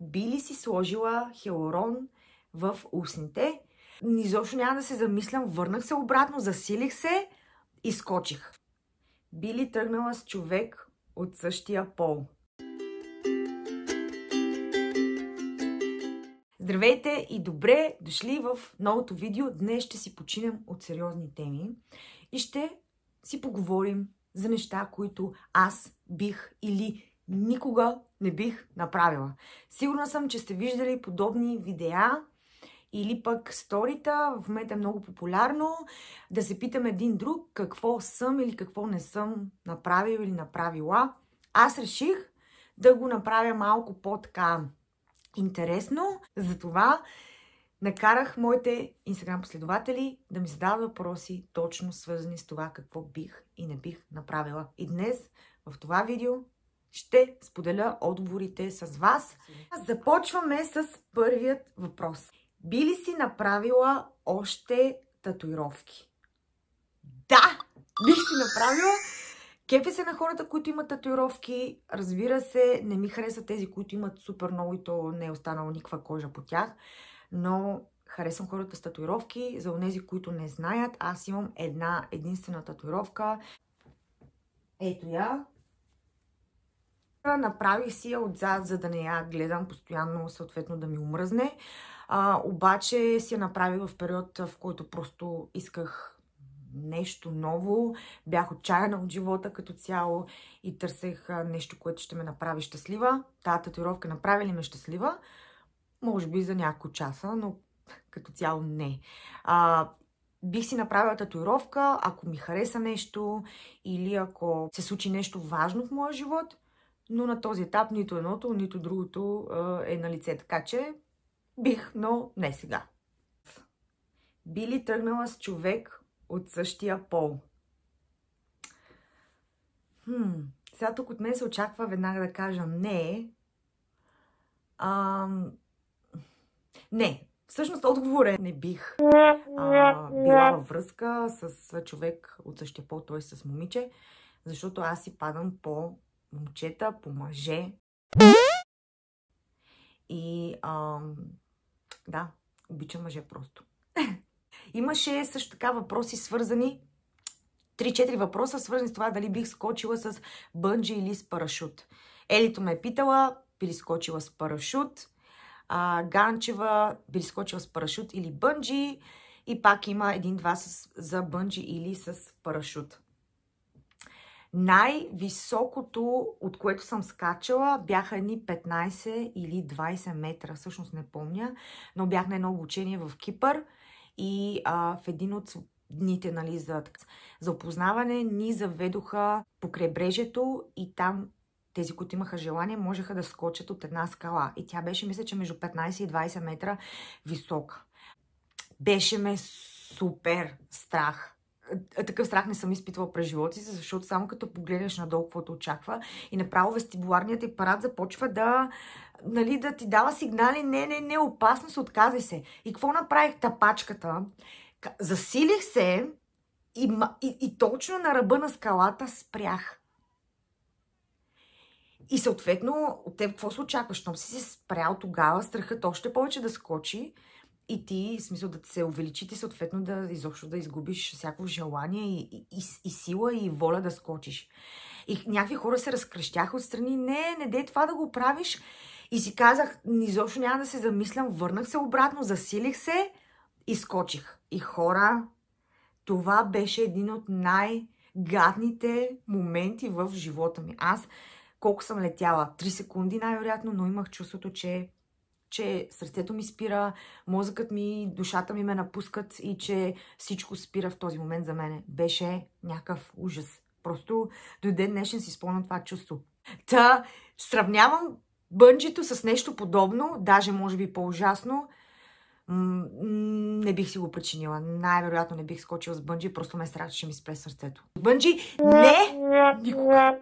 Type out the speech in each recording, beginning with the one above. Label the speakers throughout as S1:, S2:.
S1: би ли си сложила хиалурон в устните? Изобщо няма да се замислям, върнах се обратно, засилих се и скочих. Би ли тръгнала с човек от същия пол? Здравейте и добре дошли в новото видео. Днес ще си починем от сериозни теми и ще си поговорим за неща, които аз бих или никога не бих направила. Сигурна съм, че сте виждали подобни видеа или пък сторита. В момента е много популярно да се питам един друг какво съм или какво не съм направил или направила. Аз реших да го направя малко по-така интересно. Затова накарах моите инстаграм последователи да ми задават въпроси точно свързани с това какво бих и не бих направила. И днес в това видео ще споделя отговорите с вас. Започваме с първият въпрос. Би ли си направила още татуировки? Да! Бих си направила. Кефи се на хората, които имат татуировки. Разбира се, не ми харесват тези, които имат супер много и то не е останала никаква кожа по тях. Но харесвам хората с татуировки. За онези, които не знаят, аз имам една единствена татуировка. Ето я. Направих си я отзад, за да не я гледам постоянно, съответно да ми умръзне. А, обаче си я направих в период, в който просто исках нещо ново. Бях отчаяна от живота като цяло и търсех нещо, което ще ме направи щастлива. Тая татуировка направи ли ме щастлива? Може би за няколко часа, но като цяло не. А, бих си направила татуировка, ако ми хареса нещо или ако се случи нещо важно в моя живот – но на този етап нито едното, нито другото е на лице. Така че бих, но не сега. Би ли тръгнала с човек от същия пол? Хм, сега тук от мен се очаква веднага да кажа не. не, Всъщност отговор е не бих а, била във връзка с човек от същия пол, т.е. с момиче, защото аз си падам по момчета, по мъже. И а, да, обичам мъже просто. Имаше също така въпроси свързани 3-4 въпроса, свързани с това дали бих скочила с бънджи или с парашут. Елито ме е питала, би скочила с парашут. А, Ганчева, били скочила с парашут или бънджи. И пак има един-два за бънджи или с парашут. Най-високото, от което съм скачала, бяха едни 15 или 20 метра, всъщност не помня, но бях на едно обучение в Кипър и а, в един от дните нали, за, за опознаване ни заведоха по крайбрежието и там тези, които имаха желание, можеха да скочат от една скала. И тя беше, мисля, че между 15 и 20 метра висока. Беше ме супер страх. Е, такъв страх не съм изпитвала през живота си, защото само като погледнеш надолу каквото очаква и направо вестибуларният ти парад започва да, нали, да ти дава сигнали, не, не, не, опасност, отказвай се. И какво направих тапачката? Засилих се и, и, и точно на ръба на скалата спрях. И съответно, от теб какво се очакваш? Щом си се спрял тогава, страхът още повече да скочи и ти, в смисъл да се увеличи, ти съответно да изобщо да изгубиш всяко желание и, и, и, сила и воля да скочиш. И някакви хора се разкръщяха отстрани, не, не дей това да го правиш. И си казах, изобщо няма да се замислям, върнах се обратно, засилих се и скочих. И хора, това беше един от най-гадните моменти в живота ми. Аз колко съм летяла? Три секунди най-вероятно, но имах чувството, че че сърцето ми спира, мозъкът ми, душата ми ме напускат и че всичко спира в този момент за мене. Беше някакъв ужас. Просто до ден днешен си спомням това чувство. Та, сравнявам бънджито с нещо подобно, даже може би по-ужасно. Не бих си го причинила. Най-вероятно не бих скочила с бънджи, просто ме е страх, че ми спре сърцето. Бънджи, не! Никога!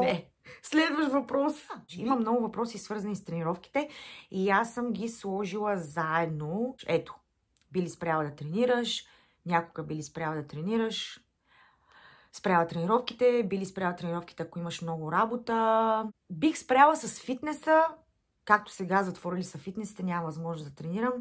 S1: Не! Следващ въпрос. Има много въпроси свързани с тренировките и аз съм ги сложила заедно. Ето, били спряла да тренираш, някога били спряла да тренираш, спряла тренировките, били спряла тренировките, ако имаш много работа. Бих спряла с фитнеса, както сега затворили са фитнесите, няма възможност да тренирам.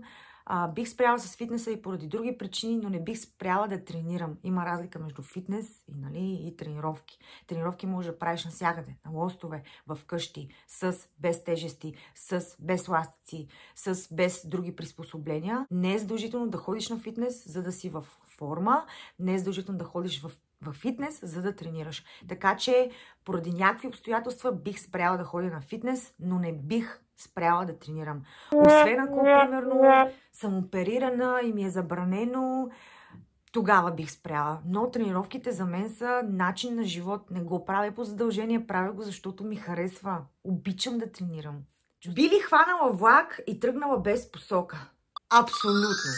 S1: А, бих спряла с фитнеса и поради други причини, но не бих спряла да тренирам. Има разлика между фитнес и, нали, и тренировки. Тренировки може да правиш навсякъде, на лостове, в къщи, с без тежести, с без ластици, с без други приспособления. Не е задължително да ходиш на фитнес, за да си в форма. Не е задължително да ходиш в в фитнес, за да тренираш. Така че, поради някакви обстоятелства, бих спряла да ходя на фитнес, но не бих спряла да тренирам. Освен ако, примерно, съм оперирана и ми е забранено, тогава бих спряла. Но тренировките за мен са начин на живот. Не го правя по задължение, правя го защото ми харесва. Обичам да тренирам. Би ли хванала влак и тръгнала без посока? Абсолютно.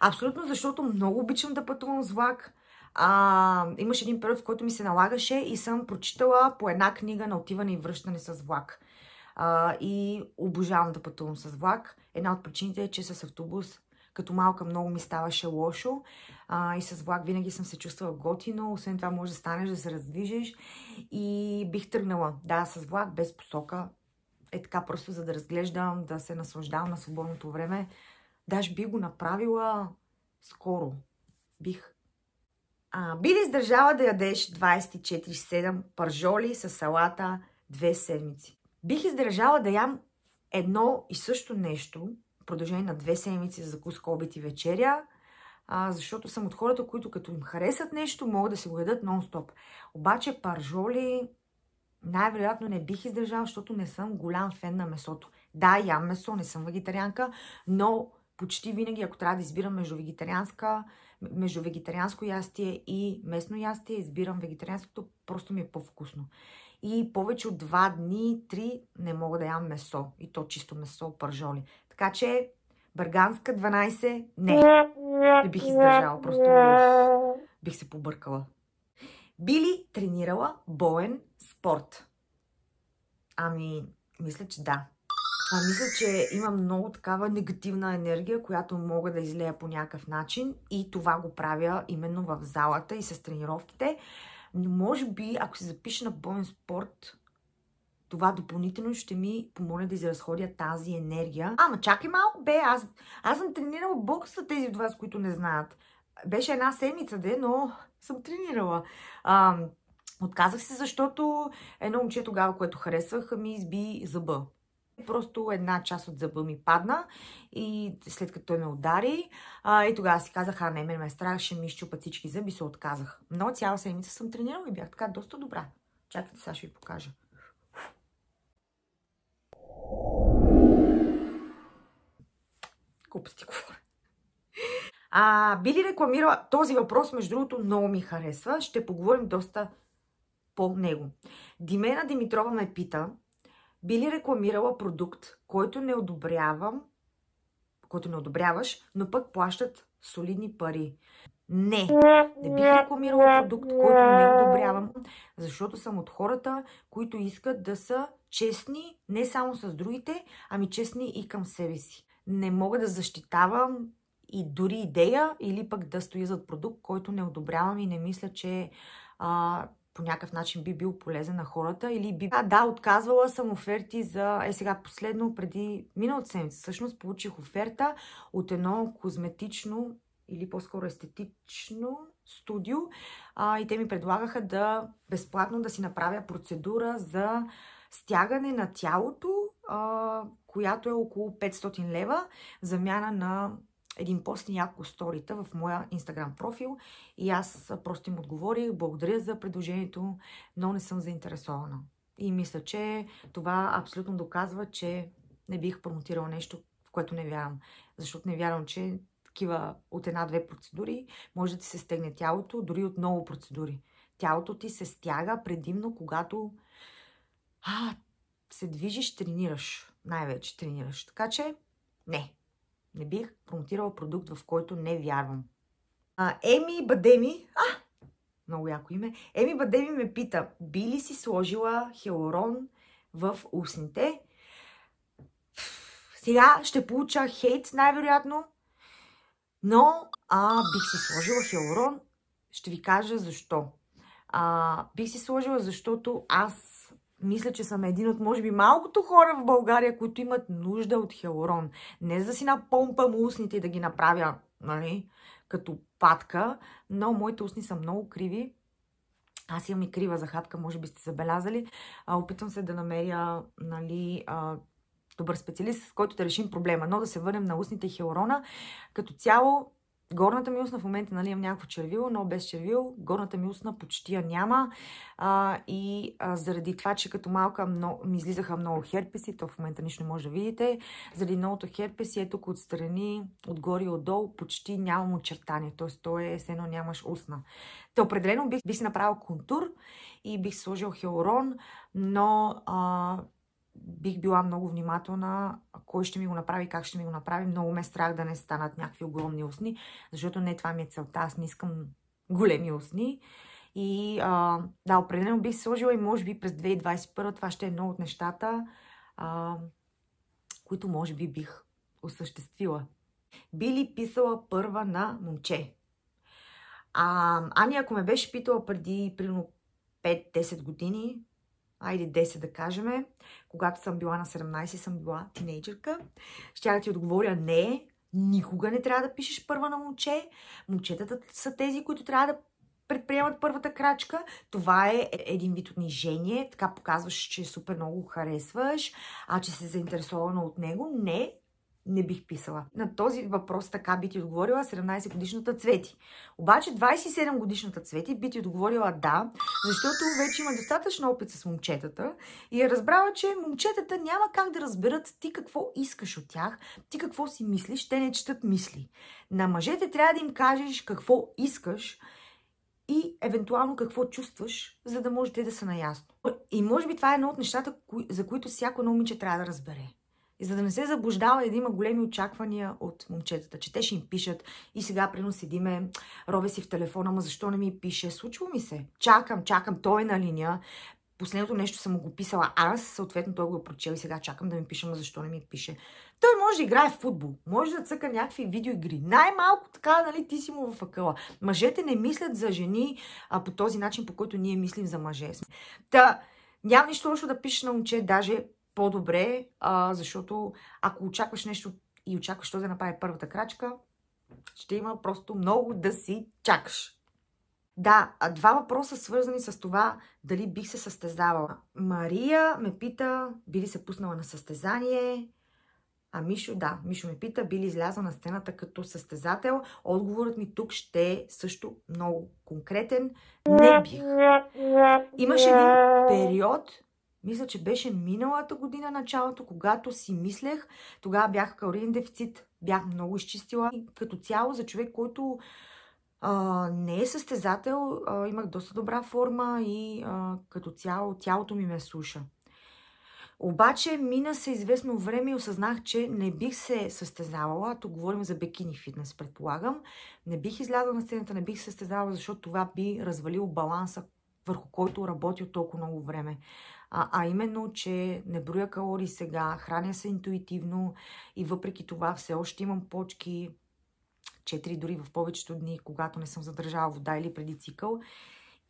S1: Абсолютно, защото много обичам да пътувам с влак. А, имаше един период, в който ми се налагаше и съм прочитала по една книга на отиване и връщане с влак и обожавам да пътувам с влак. Една от причините е, че с автобус като малка много ми ставаше лошо а, и с влак винаги съм се чувствала готино, освен това може да станеш да се раздвижиш и бих тръгнала, да, с влак без посока, е така просто за да разглеждам, да се наслаждавам на свободното време. Даже би го направила скоро. Бих. А, би ли издържала да ядеш 24-7 пържоли с салата две седмици? бих издържала да ям едно и също нещо продължение на две седмици за закуска, обед и вечеря, а, защото съм от хората, които като им харесат нещо, могат да се го ядат нон-стоп. Обаче паржоли най-вероятно не бих издържала, защото не съм голям фен на месото. Да, ям месо, не съм вегетарианка, но почти винаги, ако трябва да избирам между, вегетарианска, между вегетарианско ястие и местно ястие, избирам вегетарианското, просто ми е по-вкусно и повече от 2 дни, 3 не мога да ям месо. И то чисто месо, пържоли. Така че Бърганска 12 не. Не бих издържала, просто бих се побъркала. Били тренирала боен спорт? Ами, мисля, че да. А, мисля, че имам много такава негативна енергия, която мога да излея по някакъв начин и това го правя именно в залата и с тренировките. Но може би, ако се запиша на боен спорт, това допълнително ще ми помоля да изразходя тази енергия. Ама чакай малко, бе, аз, аз съм тренирала бокс за тези от вас, които не знаят. Беше една седмица, де, но съм тренирала. А, отказах се, защото едно момче тогава, което харесвах, ми изби зъба. Просто една част от зъба ми падна и след като той ме удари, а, и тогава си казах, а не, мен ме страх, ще ми изчупат всички зъби, се отказах. Но цяла седмица съм тренирала и бях така доста добра. Чакайте, сега ще ви покажа. Глупости говоря. А, би ли рекламирала този въпрос, между другото, много ми харесва. Ще поговорим доста по него. Димена Димитрова ме пита, би ли рекламирала продукт, който не одобрявам, който не одобряваш, но пък плащат солидни пари? Не, не бих рекламирала продукт, който не одобрявам, защото съм от хората, които искат да са честни не само с другите, ами честни и към себе си. Не мога да защитавам и дори идея, или пък да стоя зад продукт, който не одобрявам и не мисля, че а, по някакъв начин би бил полезен на хората или би... А, да, отказвала съм оферти за... Е, сега последно, преди минал седмица, всъщност получих оферта от едно козметично или по-скоро естетично студио а, и те ми предлагаха да безплатно да си направя процедура за стягане на тялото, а, която е около 500 лева, замяна на един пост и няколко сторита в моя инстаграм профил и аз просто им отговорих, благодаря за предложението, но не съм заинтересована. И мисля, че това абсолютно доказва, че не бих промотирала нещо, в което не вярвам. Защото не вярвам, че такива от една-две процедури може да ти се стегне тялото, дори от много процедури. Тялото ти се стяга предимно, когато а, се движиш, тренираш. Най-вече тренираш. Така че, не. Не бих промотирала продукт, в който не вярвам. А, Еми Бадеми, а, много яко име, Еми Бадеми ме пита, би ли си сложила хиалурон в устните? Сега ще получа хейт, най-вероятно, но а, бих си сложила хиалурон. Ще ви кажа защо. А, бих си сложила, защото аз мисля, че съм един от, може би, малкото хора в България, които имат нужда от хиалурон. Не за да си напомпам устните и да ги направя, нали, като патка, но моите устни са много криви. Аз имам и крива захатка, може би сте забелязали. А, опитвам се да намеря, нали, а, добър специалист, с който да решим проблема. Но да се върнем на устните хиалурона. Като цяло, Горната ми устна в момента нали, имам някакво червило, но без червило. Горната ми устна почти я няма. А, и а, заради това, че като малка много, ми излизаха много херпеси, то в момента нищо не може да видите, заради многото херпеси е тук отстрани, отгоре и отдолу, почти нямам очертания. Т.е. то е с едно нямаш устна. Те определено бих, бих си направил контур и бих сложил хиалурон, но а, бих била много внимателна кой ще ми го направи, как ще ми го направи. Много ме е страх да не станат някакви огромни усни, защото не е това ми е целта. Аз не искам големи усни. И а, да, определено бих сложила и може би през 2021 това ще е едно от нещата, а, които може би бих осъществила. Би ли писала първа на момче? А, Ани, ако ме беше питала преди примерно 5-10 години, айде 10 да кажем, когато съм била на 17, съм била тинейджерка, ще да ти отговоря не, никога не трябва да пишеш първа на момче. Момчетата са тези, които трябва да предприемат първата крачка. Това е един вид унижение. Така показваш, че супер много харесваш, а че се заинтересована от него. Не, не бих писала. На този въпрос така би ти отговорила 17 годишната Цвети. Обаче 27 годишната Цвети би ти отговорила да, защото вече има достатъчно опит с момчетата и е разбрала, че момчетата няма как да разберат ти какво искаш от тях, ти какво си мислиш, те не четат мисли. На мъжете трябва да им кажеш какво искаш и евентуално какво чувстваш, за да можете да са наясно. И може би това е едно от нещата, за които всяко едно момиче трябва да разбере. И за да не се заблуждава и да има големи очаквания от момчетата, че те ще им пишат и сега прино седиме, рове си в телефона, ама защо не ми пише? Случва ми се. Чакам, чакам, той е на линия. Последното нещо съм го писала аз, съответно той го е прочел и сега чакам да ми пише, ма защо не ми пише. Той може да играе в футбол, може да цъка някакви видеоигри. Най-малко така, нали, ти си му в акъла. Мъжете не мислят за жени а, по този начин, по който ние мислим за мъже. Та, няма нищо лошо да пишеш на момче, даже по-добре, а, защото ако очакваш нещо и очакваш той да направи първата крачка, ще има просто много да си чакаш. Да, два въпроса свързани с това дали бих се състезавала. Мария ме пита, би ли се пуснала на състезание? А Мишо, да, Мишо ме пита, би ли излязла на сцената като състезател? Отговорът ми тук ще е също много конкретен. Не бих. Имаше един период, мисля, че беше миналата година началото, когато си мислех, тогава бях калориен дефицит, бях много изчистила. И като цяло за човек, който а, не е състезател, а, имах доста добра форма и а, като цяло тялото ми ме суша. Обаче мина се известно време и осъзнах, че не бих се състезавала. ато говорим за бекини фитнес, предполагам. Не бих излязла на сцената, не бих се състезавала, защото това би развалило баланса, върху който работил толкова много време а, а именно, че не броя калории сега, храня се интуитивно и въпреки това все още имам почки, 4 дори в повечето дни, когато не съм задържала вода или преди цикъл.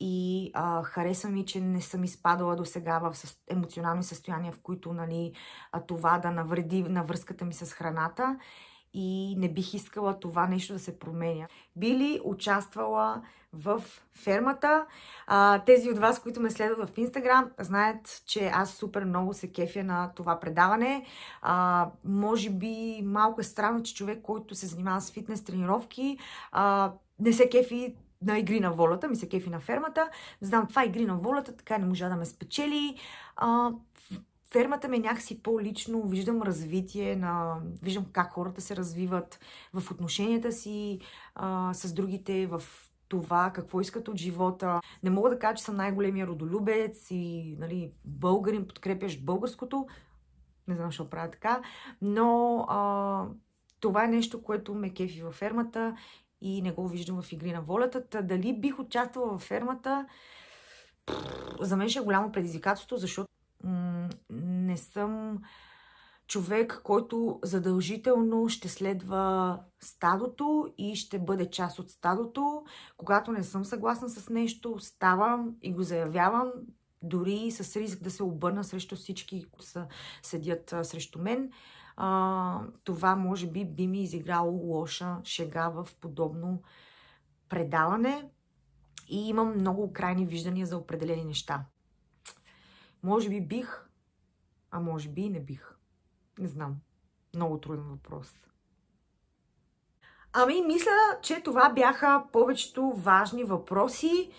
S1: И а, хареса ми, че не съм изпадала до сега в емоционални състояния, в които нали, това да навреди на връзката ми с храната и не бих искала това нещо да се променя. Били участвала в фермата. А, тези от вас, които ме следват в Инстаграм, знаят, че аз супер много се кефя на това предаване. А, може би малко е странно, че човек, който се занимава с фитнес тренировки, а, не се кефи на игри на волята, ми се кефи на фермата. Знам, това е игри на волята, така не можа да ме спечели. А, фермата ми е някакси по-лично, виждам развитие, на, виждам как хората се развиват в отношенията си а, с другите, в това, какво искат от живота. Не мога да кажа, че съм най-големия родолюбец и нали, българин, подкрепящ българското. Не знам, защо правя така. Но а, това е нещо, което ме кефи във фермата и не го виждам в игри на волята. Та, дали бих участвала във фермата? За мен ще е голямо предизвикателство, защото м- не съм човек, който задължително ще следва стадото и ще бъде част от стадото. Когато не съм съгласна с нещо, ставам и го заявявам, дори с риск да се обърна срещу всички, които са, седят а, срещу мен. А, това може би би ми изиграло лоша шега в подобно предаване и имам много крайни виждания за определени неща. Може би бих а може би и не бих. Не знам. Много труден въпрос. Ами, мисля, че това бяха повечето важни въпроси.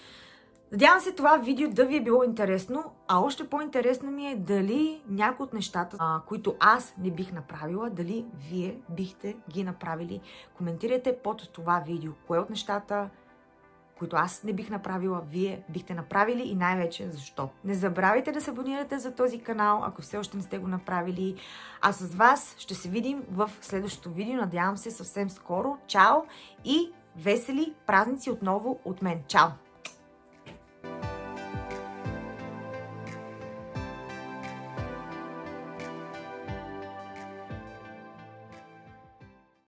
S1: Надявам се това видео да ви е било интересно, а още по-интересно ми е дали някои от нещата, а, които аз не бих направила, дали вие бихте ги направили. Коментирайте под това видео, кое от нещата които аз не бих направила, вие бихте направили и най-вече защо. Не забравяйте да се абонирате за този канал, ако все още не сте го направили. А с вас ще се видим в следващото видео, надявам се съвсем скоро. Чао и весели празници отново от мен. Чао!